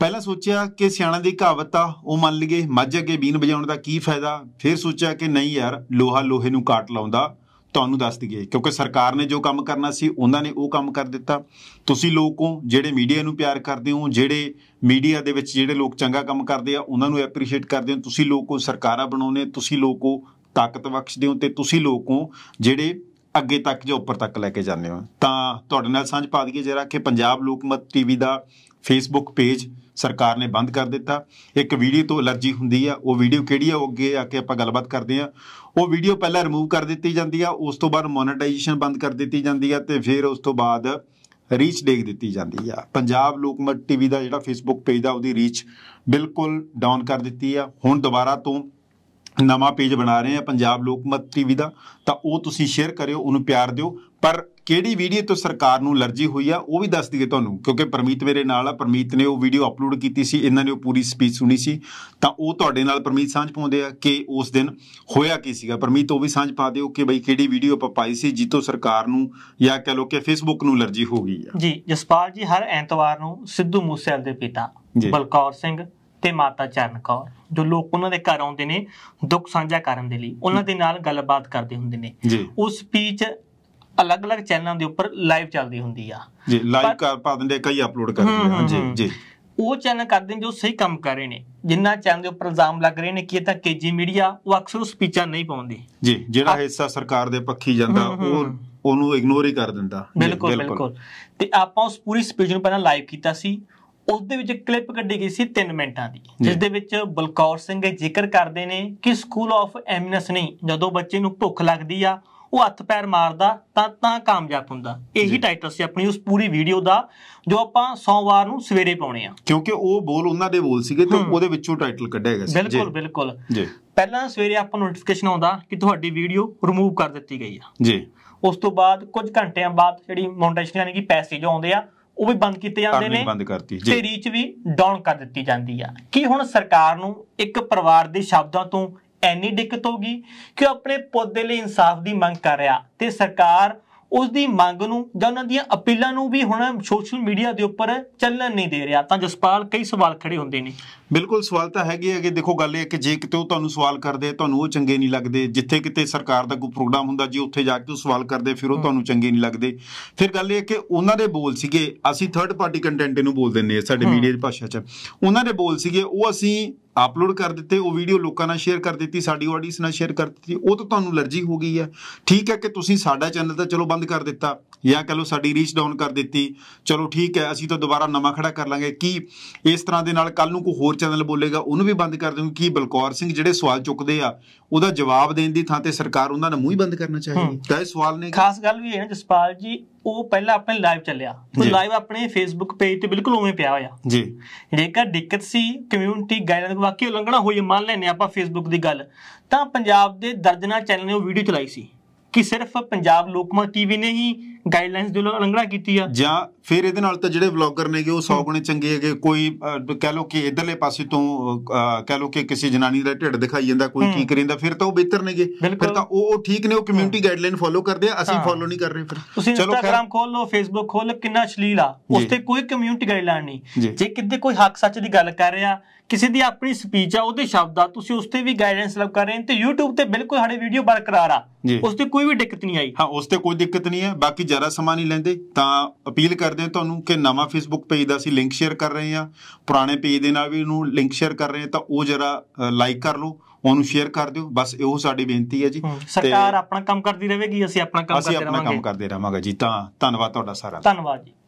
ਪਹਿਲਾਂ ਸੋਚਿਆ ਕਿ ਸਿਆਣਾ ਦੀ ਕਹਾਵਤ ਆ ਉਹ ਮੰਨ ਲਈਏ ਮੱਝ ਅੱਗੇ ਬੀਨ ਵਜਾਉਣ ਦਾ ਕੀ ਫਾਇਦਾ ਫਿਰ ਸੋਚਿਆ ਕਿ ਨਹੀਂ ਯਾਰ ਲੋਹਾ ਲੋਹੇ ਨੂੰ ਕਾਟ ਲਾਉਂਦਾ ਤੁਹਾਨੂੰ ਦੱਸ ਦਈਏ ਕਿਉਂਕਿ ਸਰਕਾਰ ਨੇ ਜੋ ਕੰਮ ਕਰਨਾ ਸੀ ਉਹਨਾਂ ਨੇ ਉਹ ਕੰਮ ਕਰ ਦਿੱਤਾ ਤੁਸੀਂ ਲੋਕ ਹੋ ਜਿਹੜੇ ਮੀਡੀਆ ਨੂੰ ਪਿਆਰ ਕਰਦੇ ਹੋ ਜਿਹੜੇ ਮੀਡੀਆ ਦੇ ਵਿੱਚ ਜਿਹੜੇ ਲੋਕ ਚੰਗਾ ਕੰਮ ਕਰਦੇ ਆ ਉਹਨਾਂ ਨੂੰ ਐਪਰੀਸ਼ੀਏਟ ਕਰਦੇ ਹੋ ਤੁਸੀਂ ਲੋਕ ਹੋ ਸਰਕਾਰਾਂ ਬਣਾਉਨੇ ਤੁਸੀਂ ਲੋਕ ਹੋ ਤਾਕਤ ਬਖਸ਼ਦੇ ਹੋ ਤੇ ਤੁਸੀਂ ਲੋਕ ਹੋ ਜਿਹੜੇ ਅੱਗੇ ਤੱਕ ਜਾਂ ਉੱਪਰ ਤੱਕ ਲੈ ਕੇ ਜਾਂਦੇ ਹੋ ਤਾਂ ਤੁਹਾਡੇ ਨਾਲ ਸਾਂਝ ਪਾ ਦਈਏ ਜਿਹੜਾ ਕਿ ਪੰਜਾਬ ਲੋਕਮਤ ਟੀਵੀ ਦਾ ਫੇਸਬੁੱਕ ਪੇਜ ਸਰਕਾਰ ਨੇ ਬੰਦ ਕਰ ਦਿੱਤਾ ਇੱਕ ਵੀਡੀਓ ਤੋਂ ਅਲਰਜੀ ਹੁੰਦੀ ਆ ਉਹ ਵੀਡੀਓ ਕਿਹੜੀ ਆ ਉਹ ਅੱਗੇ ਆ ਕੇ ਆਪਾਂ ਗੱਲਬਾਤ ਕਰਦੇ ਆ ਉਹ ਵੀਡੀਓ ਪਹਿਲਾਂ ਰਿਮੂਵ ਕਰ ਦਿੱਤੀ ਜਾਂਦੀ ਆ ਉਸ ਤੋਂ ਬਾਅਦ ਮੋਨਟਾਈਜੇਸ਼ਨ ਬੰਦ ਕਰ ਦਿੱਤੀ ਜਾਂਦੀ ਆ ਤੇ ਫਿਰ ਉਸ ਤੋਂ ਬਾਅਦ ਰੀਚ ਦੇਖ ਦਿੱਤੀ ਜਾਂਦੀ ਆ ਪੰਜਾਬ ਲੋਕਮਤ ਟੀਵੀ ਦਾ ਜਿਹੜਾ ਫੇਸਬੁੱਕ ਪੇਜ ਦਾ ਉਹਦੀ ਰੀਚ ਬਿਲਕੁਲ ਡਾਊਨ ਕਰ ਦਿੱਤੀ ਆ ਹੁਣ ਦੁਬਾਰਾ ਤੋਂ ਨਵਾਂ ਪੇਜ ਬਣਾ ਰਹੇ ਆ ਪੰਜਾਬ ਲੋਕਮਤ ਟੀਵੀ ਦਾ ਤਾਂ ਉਹ ਤੁਸੀਂ ਸ਼ੇਅਰ ਕਰਿਓ ਉਹਨੂੰ ਪਿਆਰ ਦਿਓ ਪਰ ਕਿਹੜੀ ਵੀਡੀਓ ਤੋਂ ਸਰਕਾਰ ਨੂੰ ਅਲਰਜੀ ਹੋਈ ਆ ਉਹ ਵੀ ਦੱਸ ਦਈਏ ਤੁਹਾਨੂੰ ਕਿਉਂਕਿ ਪਰਮੀਤ ਮੇਰੇ ਨਾਲ ਆ ਪਰਮੀਤ ਨੇ ਉਹ ਵੀਡੀਓ ਅਪਲੋਡ ਕੀਤੀ ਸੀ ਇਹਨਾਂ ਨੇ ਉਹ ਪੂਰੀ ਸਪੀਚ ਸੁਣੀ ਸੀ ਤਾਂ ਉਹ ਤੁਹਾਡੇ ਨਾਲ ਪਰਮੀਤ ਸਾਂਝ ਪਾਉਂਦੇ ਆ ਕਿ ਉਸ ਦਿਨ ਹੋਇਆ ਕੀ ਸੀਗਾ ਪਰਮੀਤ ਉਹ ਵੀ ਸਾਂਝ ਪਾ ਦਿਓ ਕਿ ਬਈ ਕਿਹੜੀ ਵੀਡੀਓ ਆਪਾਂ ਪਾਈ ਸੀ ਜਿੱਤੋਂ ਸਰਕਾਰ ਨੂੰ ਜਾਂ ਕਹ ਲੋ ਕਿ ਫੇਸਬੁੱਕ ਨੂੰ ਅਲਰਜੀ ਹੋ ਗਈ ਆ ਜੀ ਜਸਪਾਲ ਜੀ ਹਰ ਐਤਵਾਰ ਨੂੰ ਸਿੱਧੂ ਮੂਸੇਵਾਲ ਦੇ ਪਿਤਾ ਬਲਕੌਰ ਸਿੰਘ ਤੇ ਮਾਤਾ ਚਰਨ ਕੌਰ ਜੋ ਲੋਕ ਉਹਨਾਂ ਦੇ ਘਰ ਆਉਂਦੇ ਨੇ ਦੁੱਖ ਸਾਂਝਾ ਕਰਨ ਦੇ ਲਈ ਉਹਨਾਂ ਦੇ ਨਾਲ ਗੱਲਬਾਤ ਕਰਦੇ ਹੁੰਦੇ ਨੇ ਉਸ ਸਪੀਚ ਅਲੱਗ-ਅਲੱਗ ਚੈਨਲਾਂ ਦੇ ਉੱਪਰ ਲਾਈਵ ਚੱਲਦੀ ਹੁੰਦੀ ਆ ਜੀ ਲਾਈਵ ਕਰ ਪਾ ਦਿੰਦੇ ਕਈ ਅਪਲੋਡ ਕਰਦੇ ਹਾਂ ਜੀ ਜੀ ਉਹ ਚੈਨਲ ਕਰਦੇ ਜੋ ਸਹੀ ਕੰਮ ਕਰ ਰਹੇ ਨੇ ਜਿੰਨਾ ਚੈਨਲ ਦੇ ਉੱਪਰ ਇਲਜ਼ਾਮ ਲੱਗ ਰਹੇ ਨੇ ਕਿ ਇਹ ਤਾਂ ਕੇਜੀ ਮੀਡੀਆ ਉਹ ਅਕਸਰ ਉਸ ਸਪੀਚਾਂ ਨਹੀਂ ਪਾਉਂਦੀ ਜੀ ਜਿਹੜਾ ਹਿੱਸਾ ਸਰਕਾਰ ਦੇ ਪੱਖੀ ਜਾਂਦਾ ਉਹ ਉਹਨੂੰ ਇਗਨੋਰ ਹੀ ਕਰ ਦਿੰਦਾ ਬਿਲਕੁਲ ਬਿਲਕੁਲ ਤੇ ਆਪਾਂ ਉਸ ਪੂਰੀ ਸਪੀਚ ਨੂੰ ਪਹਿਲਾਂ ਲਾਈਵ ਕੀਤਾ ਸੀ ਉਸ ਦੇ ਵਿੱਚ ਕਲਿੱਪ ਕੱਢੀ ਗਈ ਸੀ 3 ਮਿੰਟਾਂ ਦੀ ਜਿਸ ਦੇ ਵਿੱਚ ਬਲਕੌਰ ਸਿੰਘ ਜ਼ਿਕਰ ਕਰਦੇ ਨੇ ਕਿ ਸਕੂਲ ਆਫ ਐਮਨਸ ਨਹੀਂ ਜਦੋਂ ਬੱਚੇ ਨੂੰ ਭੁੱਖ ਲੱਗਦੀ ਆ ਉਹ ਹੱਥ ਪੈਰ ਮਾਰਦਾ ਤਾਂ ਤਾਂ ਕਾਮਯਾਬ ਹੁੰਦਾ ਇਹੀ ਟਾਈਟਲ ਸੀ ਆਪਣੀ ਉਸ ਪੂਰੀ ਵੀਡੀਓ ਦਾ ਜੋ ਆਪਾਂ ਸੋਮਵਾਰ ਨੂੰ ਸਵੇਰੇ ਪਾਉਣੇ ਆ ਕਿਉਂਕਿ ਉਹ ਬੋਲ ਉਹਨਾਂ ਦੇ ਬੋਲ ਸੀਗੇ ਤੇ ਉਹਦੇ ਵਿੱਚੋਂ ਟਾਈਟਲ ਕੱਢਿਆ ਗਿਆ ਸੀ ਬਿਲਕੁਲ ਬਿਲਕੁਲ ਜੀ ਪਹਿਲਾਂ ਸਵੇਰੇ ਆਪਾਂ ਨੂੰ ਨੋਟੀਫਿਕੇਸ਼ਨ ਆਉਂਦਾ ਕਿ ਤੁਹਾਡੀ ਵੀਡੀਓ ਰਿਮੂਵ ਕਰ ਦਿੱਤੀ ਗਈ ਆ ਜੀ ਉਸ ਤੋਂ ਬਾਅਦ ਕੁਝ ਘੰਟਿਆਂ ਬਾਅਦ ਜਿਹੜੀ ਮੌਂਟੇਸ਼ਨ ਯਾਨੀ ਕਿ ਪੈਸੇ ਜੋ ਆਉਂਦੇ ਆ ਉਹ ਵੀ ਬੰਦ ਕੀਤੇ ਜਾਂਦੇ ਨੇ ਤੇ ਰੀਚ ਵੀ ਡਾਊਨ ਕਰ ਦਿੱਤੀ ਜਾਂਦੀ ਆ ਕੀ ਹੁਣ ਸਰਕਾਰ ਨੂੰ ਇੱਕ ਪਰਿਵਾਰ ਦੇ ਸ਼ਬਦਾਂ ਤੋਂ ਐਨੀ ਦਿੱਕਤ ਹੋਗੀ ਕਿ ਆਪਣੇ ਪੁੱਤ ਦੇ ਲਈ ਇਨਸਾਫ ਦੀ ਮੰਗ ਕਰ ਰਿਹਾ ਤੇ ਸਰਕਾਰ ਉਸ ਦੀ ਮੰਗ ਨੂੰ ਜਾਂ ਉਹਨਾਂ ਦੀਆਂ ਅਪੀਲਾਂ ਨੂੰ ਵੀ ਹੁਣ ਸੋਸ਼ਲ ਮੀਡੀਆ ਦੇ ਉੱਪਰ ਚੱਲਣ ਨਹੀਂ ਦੇ ਰਿਹਾ ਤਾਂ ਜਸਪਾਲ ਕਈ ਸਵਾਲ ਖੜੇ ਹੁੰਦੇ ਨੇ ਬਿਲਕੁਲ ਸਵਾਲ ਤਾਂ ਹੈਗੇ ਹੈਗੇ ਦੇਖੋ ਗੱਲ ਇਹ ਕਿ ਜੇ ਕਿਤੇ ਉਹ ਤੁਹਾਨੂੰ ਸਵਾਲ ਕਰਦੇ ਤੁਹਾਨੂੰ ਉਹ ਚੰਗੇ ਨਹੀਂ ਲੱਗਦੇ ਜਿੱਥੇ ਕਿਤੇ ਸਰਕਾਰ ਦਾ ਕੋਈ ਪ੍ਰੋਗਰਾਮ ਹੁੰਦਾ ਜੀ ਉੱਥੇ ਜਾ ਕੇ ਉਹ ਸਵਾਲ ਕਰਦੇ ਫਿਰ ਉਹ ਤੁਹਾਨੂੰ ਚੰਗੇ ਨਹੀਂ ਲੱਗਦੇ ਫਿਰ ਗੱਲ ਇਹ ਕਿ ਉਹਨਾਂ ਦੇ ਬੋਲ ਸੀਗੇ ਅਸੀਂ ਥਰਡ ਪਾਰਟੀ ਕੰਟੈਂਟ ਇਹਨੂੰ ਬੋਲ ਦਿੰਨੇ ਆ ਸਾਡੇ ਮੀਡੀਆ ਦੀ ਭਾਸ਼ਾ 'ਚ ਉਹਨਾਂ ਦੇ ਬੋਲ ਸੀਗੇ ਉਹ ਅਸੀਂ ਅਪਲੋਡ ਕਰ ਦਿੱਤੇ ਉਹ ਵੀਡੀਓ ਲੋਕਾਂ ਨਾਲ ਸ਼ੇਅਰ ਕਰ ਦਿੱਤੀ ਸਾਡੀ ਆਡੀਅנס ਨਾਲ ਸ਼ੇਅਰ ਕਰ ਦਿੱਤੀ ਉਹ ਤਾਂ ਤੁਹਾਨੂੰ ਅਲਰਜੀ ਹੋ ਗਈ ਹੈ ਠੀਕ ਹੈ ਕਿ ਤੁਸੀਂ ਸਾਡਾ ਚੈਨਲ ਤਾਂ ਚਲੋ ਬੰਦ ਕਰ ਦਿੱਤਾ ਜਾਂ ਕਹ ਲੋ ਸਾਡੀ ਰੀਚ ਡਾਊਨ ਕਰ ਦਿੱਤੀ ਚਲੋ ਠੀਕ ਹੈ ਅਸੀਂ ਤਾਂ ਦੁਬਾਰਾ ਨਵਾਂ ਖੜਾ ਕਰ ਲਾਂਗੇ ਕੀ ਇਸ ਤਰ੍ਹਾਂ ਦੇ ਨਾਲ ਕੱਲ ਨੂੰ ਕੋਈ ਹੋਰ ਚੈਨਲ ਬੋਲੇਗਾ ਉਹਨੂੰ ਵੀ ਬੰਦ ਕਰ ਦੇਣਗੇ ਕੀ ਬਲਕੌਰ ਸਿੰਘ ਜਿਹੜੇ ਸਵਾਲ ਚੁੱਕਦੇ ਆ ਉਹਦਾ ਜਵਾਬ ਦੇਣ ਦੀ ਥਾਂ ਤੇ ਸਰਕਾਰ ਉਹਨਾਂ ਦਾ ਮੂੰਹ ਹੀ ਬੰਦ ਕਰਨਾ ਚਾਹੀਦੀ ਤਾਂ ਇਹ ਸਵਾਲ ਨੇ ਖਾਸ ਗੱਲ ਵੀ ਇਹ ਹੈ ਜਸਪਾਲ ਜੀ ਉਹ ਪਹਿਲਾਂ ਆਪਣੇ ਲਾਈਵ ਚੱਲਿਆ ਉਹ ਲਾਈਵ ਆਪਣੇ ਫੇਸਬੁੱਕ ਪੇਜ ਤੇ ਬਿਲਕੁਲ ਉਵੇਂ ਪਿਆ ਹੋਇਆ ਜੀ ਜੇਕਰ ਦਿੱਕਤ ਸੀ ਕਮਿਊਨਿਟੀ ਗਾਈਡਲਾਈਨ ਵਾਕਿਆ ਉਲੰਘਣਾ ਹੋਈ ਮੰਨ ਲੈਨੇ ਆਪਾਂ ਫੇਸਬੁੱਕ ਦੀ ਗੱਲ ਤਾਂ ਪੰਜਾਬ ਦੇ ਦਰਜਨਾ ਚੈਨਲ ਨੇ ਉਹ ਵੀਡੀਓ ਚਲਾਈ ਸੀ ਕਿ ਸਿਰਫ ਪੰਜਾਬ ਲੋਕਮਾ ਟੀਵੀ ਨੇ ਹੀ ਗਾਈਡਲਾਈਨਸ ਦੇ ਉਲੰਘਣਾ ਕੀਤੀ ਆ ਜਾਂ ਫਿਰ ਇਹਦੇ ਨਾਲ ਤਾਂ ਜਿਹੜੇ ਵਲੌਗਰ ਨੇਗੇ ਉਹ 100 ਗੁਣੇ ਚੰਗੇ ਹੈਗੇ ਕੋਈ ਕਹਿ ਲੋ ਕਿ ਇਧਰਲੇ ਪਾਸੇ ਤੋਂ ਕਹਿ ਲੋ ਕਿ ਕਿਸੇ ਜਨਾਨੀ ਦਾ ਢਿੱਡ ਦਿਖਾਈ ਜਾਂਦਾ ਕੋਈ ਕੀ ਕਰਿੰਦਾ ਫਿਰ ਤਾਂ ਉਹ ਬਿਹਤਰ ਨੇਗੇ ਫਿਰ ਤਾਂ ਉਹ ਠੀਕ ਨੇ ਉਹ ਕਮਿਊਨਿਟੀ ਗਾਈਡਲਾਈਨ ਫੋਲੋ ਕਰਦੇ ਆ ਅਸੀਂ ਫੋਲੋ ਨਹੀਂ ਕਰ ਰਹੇ ਫਿਰ ਤੁਸੀਂ ਇੰਸਟਾਗ੍ਰam ਖੋਲ ਲਓ ਫੇਸਬੁੱਕ ਖੋਲ ਲਓ ਕਿੰਨਾ ਛਲੀਲ ਆ ਉਸ ਤੇ ਕੋਈ ਕਮਿਊਨਿਟੀ ਗਾਈਡਲਾਈਨ ਨਹੀਂ ਜੇ ਕਿਤੇ ਕੋਈ ਹੱਕ ਸੱਚ ਦੀ ਗੱਲ ਕਰ ਰਿਹਾ ਕਿਸੇ ਦੀ ਆਪਣੀ ਸਪੀਚ ਆ ਉਹਦੇ ਸ਼ਬਦ ਆ ਤੁਸੀਂ ਉਸ ਤੇ ਵੀ ਗਾਈਡੈਂਸ ਲਵ ਕਰ ਰਹੇ ਹੋ ਤੇ YouTube ਤੇ ਬਿਲਕੁਲ ਸਾਡੇ ਵੀਡੀਓ ਬਰਕਰਾਰ ਆ ਉਸ ਤੇ ਕੋਈ ਵੀ ਦਿੱਕਤ ਨਹੀਂ ਆਈ ਹਾਂ ਉਸ ਤੇ ਕੋਈ ਦਿੱਕਤ ਨਹੀਂ ਹੈ ਬਾਕੀ ਜ਼ਿਆਦਾ ਸਮਾਂ ਨਹੀਂ ਲੈਂਦੇ ਤਾਂ ਅਪੀਲ ਕਰਦੇ ਹਾਂ ਤੁਹਾਨੂੰ ਕਿ ਨਵਾਂ ਫੇਸਬੁੱਕ ਪੇਜ ਦਾ ਅਸੀਂ ਲਿੰਕ ਸ਼ੇਅਰ ਕਰ ਰਹੇ ਹਾਂ ਪੁਰਾਣੇ ਪੇਜ ਦੇ ਨਾਲ ਵੀ ਉਹਨੂੰ ਲਿੰਕ ਸ਼ੇਅਰ ਕਰ ਰਹੇ ਹਾਂ ਤਾਂ ਉਹ ਜਰਾ ਲਾਈਕ ਕਰ ਲਓ ਉਹਨੂੰ ਸ਼ੇਅਰ ਕਰ ਦਿਓ ਬਸ ਇਹੋ ਸਾਡੀ ਬੇਨਤੀ ਹੈ ਜੀ ਸਰਕਾਰ ਆਪਣਾ ਕੰਮ ਕਰਦੀ ਰਹੇਗੀ ਅਸੀਂ ਆਪਣਾ ਕੰਮ ਕਰਦੇ ਰਹਾਂਗੇ ਅਸੀਂ ਆਪਣਾ ਕੰਮ ਕਰਦੇ ਰਹਾਂਗੇ ਜੀ ਤਾਂ ਧੰਨਵਾਦ ਤੁਹਾਡਾ ਸਾਰਾ ਧੰਨਵਾਦ ਜੀ